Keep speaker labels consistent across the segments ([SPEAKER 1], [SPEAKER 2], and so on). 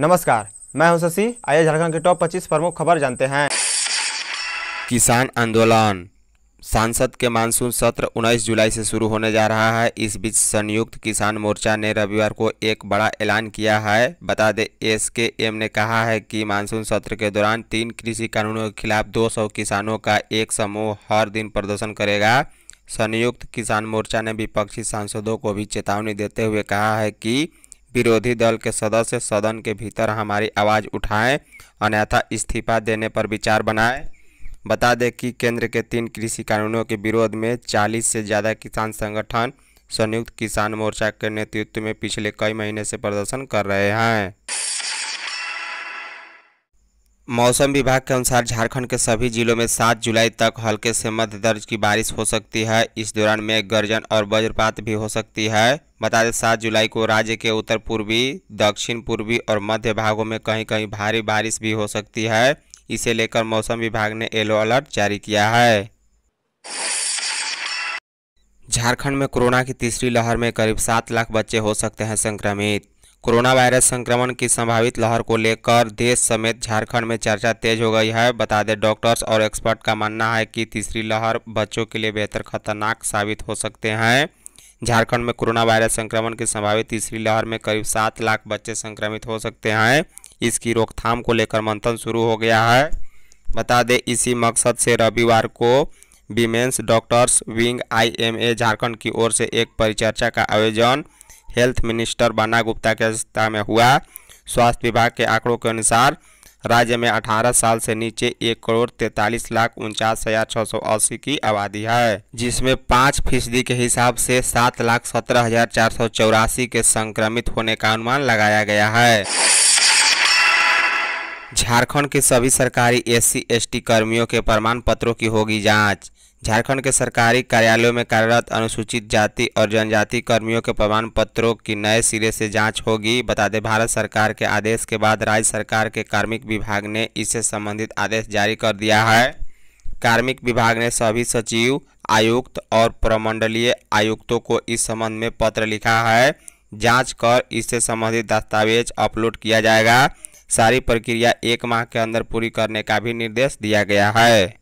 [SPEAKER 1] नमस्कार मैं हूं शशि आइए झारखंड के टॉप 25 प्रमुख खबर जानते हैं किसान आंदोलन सांसद के मानसून सत्र 19 जुलाई से शुरू होने जा रहा है इस बीच संयुक्त किसान मोर्चा ने रविवार को एक बड़ा ऐलान किया है बता दें एस के एम ने कहा है कि मानसून सत्र के दौरान तीन कृषि कानूनों के खिलाफ 200 किसानों का एक समूह हर दिन प्रदर्शन करेगा संयुक्त किसान मोर्चा ने विपक्षी सांसदों को भी चेतावनी देते हुए कहा है कि विरोधी दल के सदस्य सदन के भीतर हमारी आवाज़ उठाएं अन्यथा इस्तीफा देने पर विचार बनाएं बता दें कि केंद्र के तीन कृषि कानूनों के विरोध में 40 से ज़्यादा किसान संगठन संयुक्त किसान मोर्चा के नेतृत्व में पिछले कई महीने से प्रदर्शन कर रहे हैं मौसम विभाग के अनुसार झारखंड के सभी जिलों में 7 जुलाई तक हल्के से मध्य दर्ज की बारिश हो सकती है इस दौरान मेघ गर्जन और वज्रपात भी हो सकती है बता दें सात जुलाई को राज्य के उत्तर पूर्वी दक्षिण पूर्वी और मध्य भागों में कहीं कहीं भारी बारिश भी हो सकती है इसे लेकर मौसम विभाग ने येलो अलर्ट जारी किया है झारखंड में कोरोना की तीसरी लहर में करीब सात लाख बच्चे हो सकते हैं संक्रमित कोरोना वायरस संक्रमण की संभावित लहर को लेकर देश समेत झारखंड में चर्चा तेज हो गई है बता दें डॉक्टर्स और एक्सपर्ट का मानना है कि तीसरी लहर बच्चों के लिए बेहतर खतरनाक साबित हो सकते हैं झारखंड में कोरोना वायरस संक्रमण की संभावित तीसरी लहर में करीब सात लाख बच्चे संक्रमित हो सकते हैं इसकी रोकथाम को लेकर मंथन शुरू हो गया है बता दें इसी मकसद से रविवार को women's doctors wing IMA Jharkhand की ओर से एक परिचर्चा का आयोजन हेल्थ मिनिस्टर बाना गुप्ता की अध्यक्षता में हुआ स्वास्थ्य विभाग के आंकड़ों के अनुसार राज्य में अठारह साल से नीचे एक करोड़ तैतालीस लाख उनचास हजार छः सौ अस्सी की आबादी है जिसमें पाँच फीसदी के हिसाब से सात लाख सत्रह हजार चार सौ चौरासी के संक्रमित होने का अनुमान लगाया गया है झारखंड के सभी सरकारी एस सी कर्मियों के प्रमाण पत्रों की होगी जांच झारखंड के सरकारी कार्यालयों में कार्यरत अनुसूचित जाति और जनजाति कर्मियों के प्रमाण पत्रों की नए सिरे से जांच होगी बता दें भारत सरकार के आदेश के बाद राज्य सरकार के कार्मिक विभाग ने इससे संबंधित आदेश जारी कर दिया है कार्मिक विभाग ने सभी सचिव आयुक्त और प्रमंडलीय आयुक्तों को इस संबंध में पत्र लिखा है जाँच कर इससे संबंधित दस्तावेज अपलोड किया जाएगा सारी प्रक्रिया एक माह के अंदर पूरी करने का भी निर्देश दिया गया है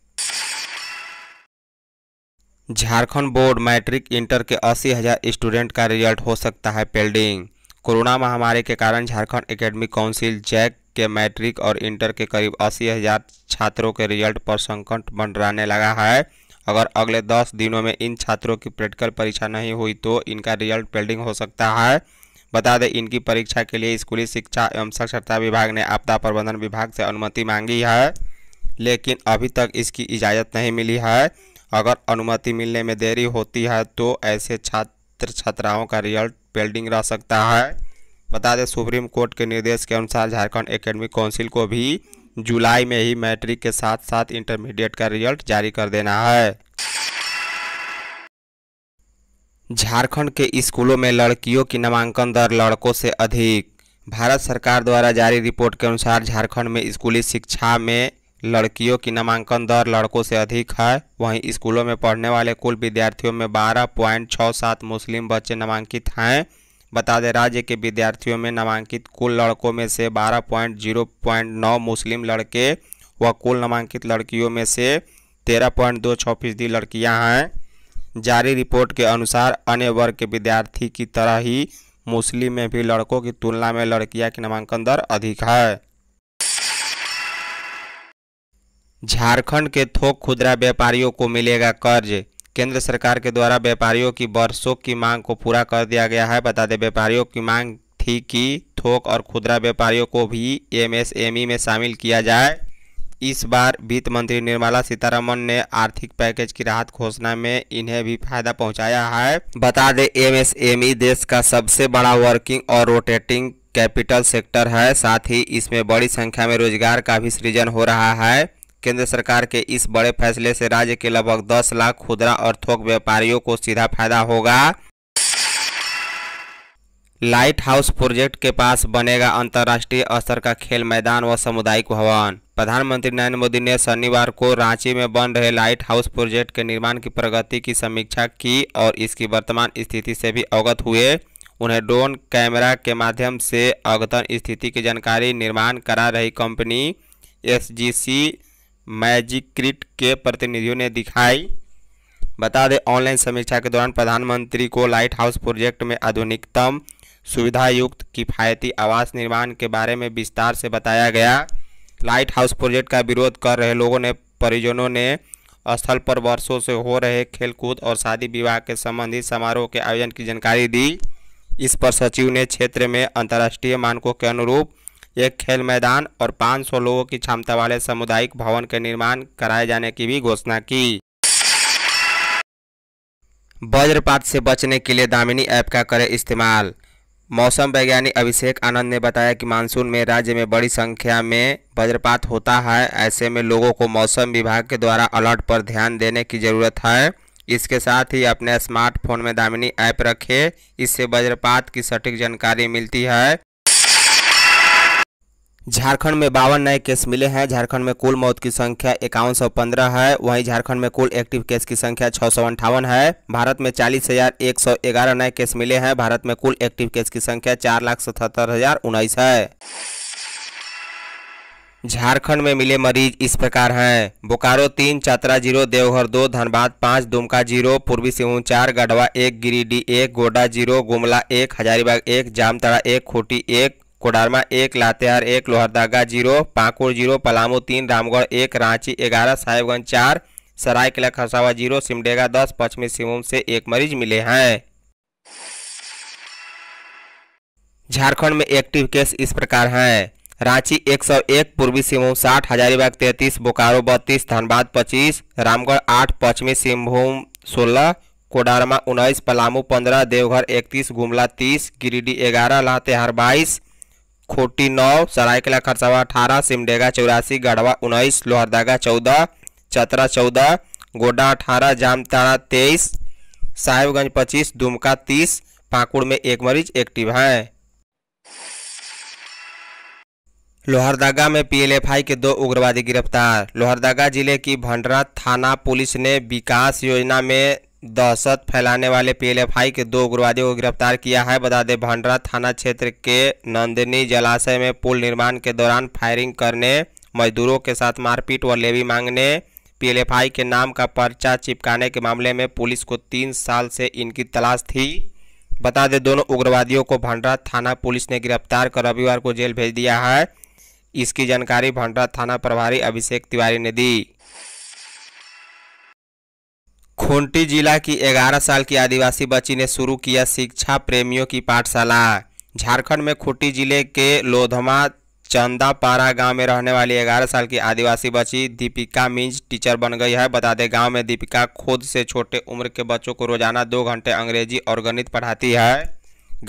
[SPEAKER 1] झारखंड बोर्ड मैट्रिक इंटर के अस्सी हज़ार स्टूडेंट का रिजल्ट हो सकता है पेल्डिंग कोरोना महामारी के कारण झारखंड एकेडमिक काउंसिल जैक के मैट्रिक और इंटर के करीब अस्सी हज़ार छात्रों के रिजल्ट पर संकट मंडराने लगा है अगर अगले दस दिनों में इन छात्रों की प्रैक्टिकल परीक्षा नहीं हुई तो इनका रिजल्ट पेल्डिंग हो सकता है बता दें इनकी परीक्षा के लिए स्कूली शिक्षा एवं साक्षरता विभाग ने आपदा प्रबंधन विभाग से अनुमति मांगी है लेकिन अभी तक इसकी इजाज़त नहीं मिली है अगर अनुमति मिलने में देरी होती है तो ऐसे छात्र छात्राओं का रिजल्ट पेंडिंग रह सकता है बता दें सुप्रीम कोर्ट के निर्देश के अनुसार झारखंड एकेडमिक काउंसिल को भी जुलाई में ही मैट्रिक के साथ साथ इंटरमीडिएट का रिजल्ट जारी कर देना है झारखंड के स्कूलों में लड़कियों की नामांकन दर लड़कों से अधिक भारत सरकार द्वारा जारी रिपोर्ट के अनुसार झारखंड में स्कूली शिक्षा में लड़कियों की नामांकन दर लड़कों से अधिक है वहीं स्कूलों में पढ़ने वाले कुल विद्यार्थियों में बारह पॉइंट छः सात मुस्लिम बच्चे नामांकित हैं बता दें राज्य के विद्यार्थियों में नामांकित कुल लड़कों में से बारह पॉइंट जीरो पॉइंट नौ मुस्लिम लड़के व कुल नामांकित लड़कियों में से तेरह पॉइंट दो छः फीसदी लड़कियाँ हैं जारी रिपोर्ट के अनुसार अन्य वर्ग के विद्यार्थी की तरह ही मुस्लिम में भी लड़कों की तुलना में लड़कियाँ की नामांकन दर अधिक है झारखंड के थोक खुदरा व्यापारियों को मिलेगा कर्ज केंद्र सरकार के द्वारा व्यापारियों की बरसों की मांग को पूरा कर दिया गया है बता दें व्यापारियों की मांग थी कि थोक और खुदरा व्यापारियों को भी एमएसएमई में शामिल किया जाए इस बार वित्त मंत्री निर्मला सीतारमण ने आर्थिक पैकेज की राहत घोषणा में इन्हें भी फायदा पहुंचाया है बता दें एमएसएमई देश का सबसे बड़ा वर्किंग और रोटेटिंग कैपिटल सेक्टर है साथ ही इसमें बड़ी संख्या में रोजगार का भी सृजन हो रहा है केंद्र सरकार के इस बड़े फैसले से राज्य के लगभग 10 लाख खुदरा और थोक व्यापारियों को सीधा फायदा होगा लाइट हाउस प्रोजेक्ट के पास बनेगा अंतर्राष्ट्रीय स्तर का खेल मैदान व सामुदायिक भवन प्रधानमंत्री नरेंद्र मोदी ने शनिवार को रांची में बन रहे लाइट हाउस प्रोजेक्ट के निर्माण की प्रगति की समीक्षा की और इसकी वर्तमान स्थिति से भी अवगत हुए उन्हें ड्रोन कैमरा के माध्यम से अद्यतन स्थिति की जानकारी निर्माण करा रही कंपनी एस जी सी मैजिक्रिट के प्रतिनिधियों ने दिखाई बता दें ऑनलाइन समीक्षा के दौरान प्रधानमंत्री को लाइट हाउस प्रोजेक्ट में आधुनिकतम सुविधायुक्त किफ़ायती आवास निर्माण के बारे में विस्तार से बताया गया लाइट हाउस प्रोजेक्ट का विरोध कर रहे लोगों ने परिजनों ने स्थल पर वर्षों से हो रहे खेलकूद और शादी विवाह के संबंधित समारोह के आयोजन की जानकारी दी इस पर सचिव ने क्षेत्र में अंतर्राष्ट्रीय मानकों के अनुरूप एक खेल मैदान और 500 लोगों की क्षमता वाले सामुदायिक भवन के निर्माण कराए जाने की भी घोषणा की वज्रपात से बचने के लिए दामिनी ऐप का करें इस्तेमाल मौसम वैज्ञानिक अभिषेक आनंद ने बताया कि मानसून में राज्य में बड़ी संख्या में वज्रपात होता है ऐसे में लोगों को मौसम विभाग के द्वारा अलर्ट पर ध्यान देने की ज़रूरत है इसके साथ ही अपने स्मार्टफोन में दामिनी ऐप रखें इससे वज्रपात की सटीक जानकारी मिलती है झारखंड में बावन नए केस मिले हैं झारखंड में कुल मौत की संख्या इक्यावन सौ पंद्रह है वहीं झारखंड में कुल एक्टिव केस की संख्या छः सौ अंठावन है भारत में चालीस हजार एक सौ ग्यारह नए केस मिले हैं भारत में कुल एक्टिव केस की संख्या चार लाख सतहत्तर हजार उन्नीस है झारखंड में मिले मरीज इस प्रकार हैं बोकारो तीन चतरा जीरो देवघर दो धनबाद पाँच दुमका जीरो पूर्वी सिंहभूम चार गढ़वा एक गिरिडीह एक गोडा जीरो गुमला एक हजारीबाग एक जामतड़ा एक खूटी एक कोडरमा एक लातेहार एक लोहरदागा जीरो पाकुड़ जीरो पलामू तीन रामगढ़ एक रांची ग्यारह साहेबगंज चार सरायकला खरसावा जीरो सिमडेगा दस पश्चिमी सिंहभूम से एक मरीज मिले हैं झारखंड में एक्टिव केस इस प्रकार हैं रांची 101, पूर्वी सिंहभूम 60, हजारीबाग 33, बोकारो 32, धनबाद 25, रामगढ़ 8, पश्चिमी सिंहभूम 16, कोडारमा 19, पलामू 15, देवघर 31, गुमला 30, गिरिडीह 11, लातेहार 22, खोटी नौ सरायकला खरसावा अठारह सिमडेगा चौरासी गढ़वा उन्नीस लोहरदागा चौदह चतरा चौदह गोडा अठारह जामताड़ा तेईस साहिबगंज पच्चीस दुमका तीस पाकुड़ में एक मरीज एक्टिव है लोहरदगा में पीएलएफआई के दो उग्रवादी गिरफ्तार लोहरदगा जिले की भंडरा थाना पुलिस ने विकास योजना में दहशत फैलाने वाले पीएलएफआई के दो उग्रवादियों को गिरफ्तार किया है बता दें भंडरा थाना क्षेत्र के नंदिनी जलाशय में पुल निर्माण के दौरान फायरिंग करने मजदूरों के साथ मारपीट व लेवी मांगने पीएलएफआई के नाम का पर्चा चिपकाने के मामले में पुलिस को तीन साल से इनकी तलाश थी बता दें दोनों उग्रवादियों को भंडरा थाना पुलिस ने गिरफ्तार कर रविवार को जेल भेज दिया है इसकी जानकारी भंडरा थाना प्रभारी अभिषेक तिवारी ने दी खूंटी जिला की 11 साल की आदिवासी बच्ची ने शुरू किया शिक्षा प्रेमियों की पाठशाला झारखंड में खूंटी जिले के लोधमा चंदापारा गांव में रहने वाली 11 साल की आदिवासी बच्ची दीपिका मिंज टीचर बन गई है बता दें गांव में दीपिका खुद से छोटे उम्र के बच्चों को रोजाना दो घंटे अंग्रेजी और गणित पढ़ाती है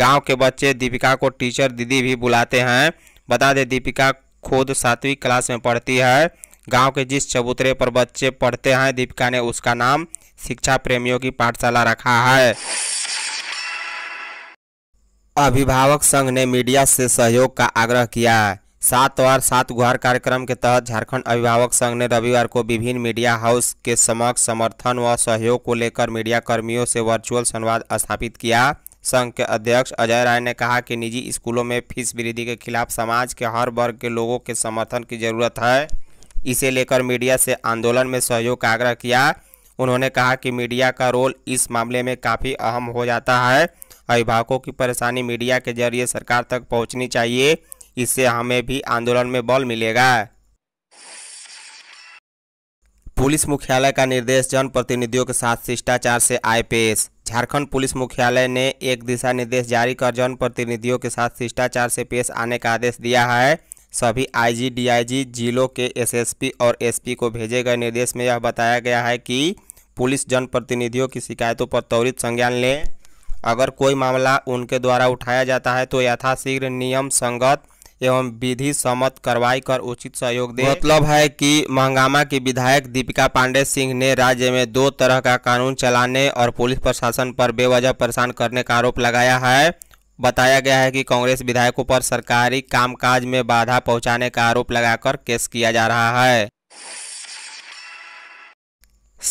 [SPEAKER 1] गांव के बच्चे दीपिका को टीचर दीदी भी बुलाते हैं बता दें दीपिका खुद सातवीं क्लास में पढ़ती है गांव के जिस चबूतरे पर बच्चे पढ़ते हैं दीपिका ने उसका नाम शिक्षा प्रेमियों की पाठशाला रखा है अभिभावक संघ ने मीडिया से सहयोग का आग्रह किया सात और सात गुहार कार्यक्रम के तहत झारखंड अभिभावक संघ ने रविवार को विभिन्न मीडिया हाउस के समक्ष समर्थन व सहयोग को लेकर मीडिया कर्मियों से वर्चुअल संवाद स्थापित किया संघ के अध्यक्ष अजय राय ने कहा कि निजी स्कूलों में फीस वृद्धि के खिलाफ समाज के हर वर्ग के लोगों के समर्थन की जरूरत है इसे लेकर मीडिया से आंदोलन में सहयोग का आग्रह किया उन्होंने कहा कि मीडिया का रोल इस मामले में काफ़ी अहम हो जाता है अभिभावकों की परेशानी मीडिया के जरिए सरकार तक पहुंचनी चाहिए इससे हमें भी आंदोलन में बल मिलेगा पुलिस मुख्यालय का निर्देश जनप्रतिनिधियों के साथ शिष्टाचार से आए पेश झारखंड पुलिस मुख्यालय ने एक दिशा निर्देश जारी कर जनप्रतिनिधियों के साथ शिष्टाचार से पेश आने का आदेश दिया है सभी आईजी डीआईजी जिलों के एसएसपी और एसपी को भेजे गए निर्देश में यह बताया गया है कि पुलिस जनप्रतिनिधियों की शिकायतों पर त्वरित संज्ञान लें अगर कोई मामला उनके द्वारा उठाया जाता है तो यथाशीघ्र नियम संगत एवं विधि सम्मत कार्रवाई कर उचित सहयोग दें मतलब है कि महंगामा की विधायक दीपिका पांडे सिंह ने राज्य में दो तरह का कानून चलाने और पुलिस प्रशासन पर बेवजह परेशान करने का आरोप लगाया है बताया गया है कि कांग्रेस विधायकों पर सरकारी कामकाज में बाधा पहुंचाने का आरोप लगाकर केस किया जा रहा है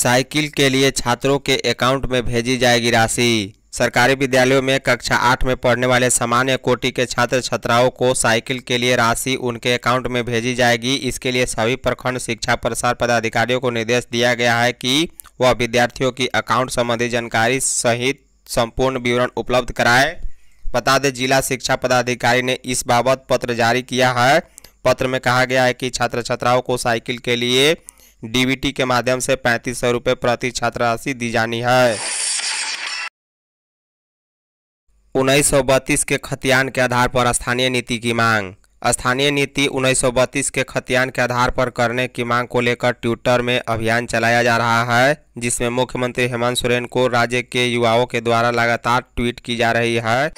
[SPEAKER 1] साइकिल के लिए छात्रों के अकाउंट में भेजी जाएगी राशि सरकारी विद्यालयों में कक्षा आठ में पढ़ने वाले सामान्य कोटि के छात्र छात्राओं को साइकिल के लिए राशि उनके अकाउंट में भेजी जाएगी इसके लिए सभी प्रखंड शिक्षा प्रसार पदाधिकारियों को निर्देश दिया गया है कि वह विद्यार्थियों की अकाउंट संबंधी जानकारी सहित संपूर्ण विवरण उपलब्ध कराए बता दें जिला शिक्षा पदाधिकारी ने इस बाबत पत्र जारी किया है पत्र में कहा गया है कि छात्र छात्राओं को साइकिल के लिए डीबीटी के माध्यम से पैंतीस सौ रुपये प्रति छात्र राशि दी जानी है उन्नीस के खतियान के आधार पर स्थानीय नीति की मांग स्थानीय नीति उन्नीस के खतियान के आधार पर करने की मांग को लेकर ट्विटर में अभियान चलाया जा रहा है जिसमें मुख्यमंत्री हेमंत सोरेन को राज्य के युवाओं के द्वारा लगातार ट्वीट की जा रही है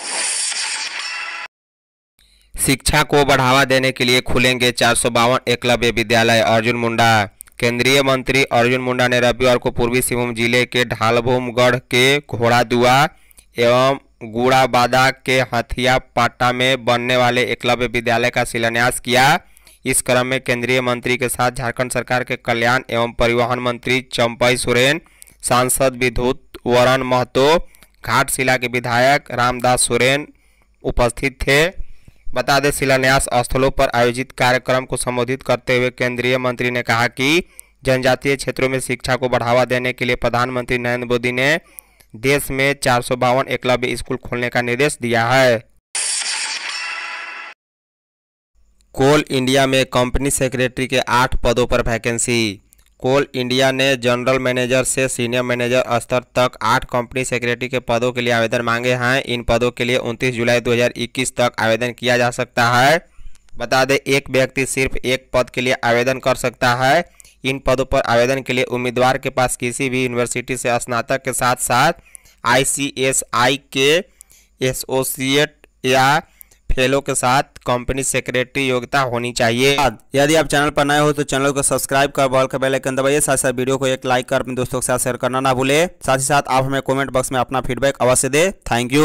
[SPEAKER 1] शिक्षा को बढ़ावा देने के लिए खुलेंगे चार सौ बावन एकलव्य विद्यालय अर्जुन मुंडा केंद्रीय मंत्री अर्जुन मुंडा ने रविवार को पूर्वी सिंहभूम जिले के ढालभूमगढ़ के घोड़ादुआ एवं गुड़ाबादा के हथिया पाटा में बनने वाले एकलव्य विद्यालय का शिलान्यास किया इस क्रम में केंद्रीय मंत्री के साथ झारखंड सरकार के कल्याण एवं परिवहन मंत्री चंपई सोरेन सांसद विद्युत वरण महतो घाटशिला के विधायक रामदास सोरेन उपस्थित थे बता दें शिलान्यास स्थलों पर आयोजित कार्यक्रम को संबोधित करते हुए केंद्रीय मंत्री ने कहा कि जनजातीय क्षेत्रों में शिक्षा को बढ़ावा देने के लिए प्रधानमंत्री नरेंद्र मोदी ने देश में चार सौ बावन एकलव्य स्कूल खोलने का निर्देश दिया है कोल इंडिया में कंपनी सेक्रेटरी के आठ पदों पर वैकेंसी कोल इंडिया ने जनरल मैनेजर से सीनियर मैनेजर स्तर तक आठ कंपनी सेक्रेटरी के पदों के लिए आवेदन मांगे हैं इन पदों के लिए 29 जुलाई 2021 तक आवेदन किया जा सकता है बता दें एक व्यक्ति सिर्फ एक पद के लिए आवेदन कर सकता है इन पदों पर आवेदन के लिए उम्मीदवार के पास किसी भी यूनिवर्सिटी से स्नातक के साथ साथ आई के एसोसिएट या फेलो के साथ कंपनी सेक्रेटरी योग्यता होनी चाहिए यदि आप चैनल पर नए हो तो चैनल को सब्सक्राइब कर बॉल का बेल आइकन दबाइए साथ साथ वीडियो को एक लाइक कर अपने दोस्तों के साथ शेयर करना ना भूले साथ ही साथ आप हमें कमेंट बॉक्स में अपना फीडबैक अवश्य दे थैंक यू